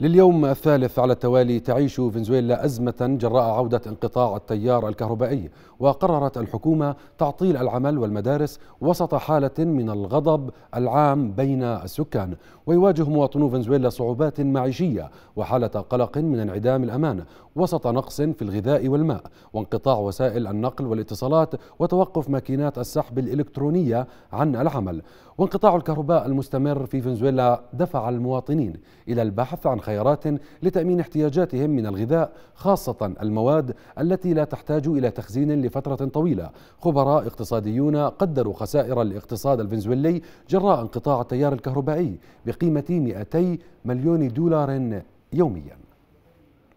لليوم الثالث على التوالي تعيش فنزويلا أزمة جراء عودة انقطاع التيار الكهربائي وقررت الحكومة تعطيل العمل والمدارس وسط حالة من الغضب العام بين السكان ويواجه مواطنو فنزويلا صعوبات معيشية وحالة قلق من انعدام الأمان وسط نقص في الغذاء والماء وانقطاع وسائل النقل والاتصالات وتوقف ماكينات السحب الإلكترونية عن العمل وانقطاع الكهرباء المستمر في فنزويلا دفع المواطنين إلى البحث عن خيارات لتأمين احتياجاتهم من الغذاء خاصة المواد التي لا تحتاج إلى تخزين لفترة طويلة خبراء اقتصاديون قدروا خسائر الاقتصاد الفنزويلي جراء انقطاع التيار الكهربائي بقيمة 200 مليون دولار يومياً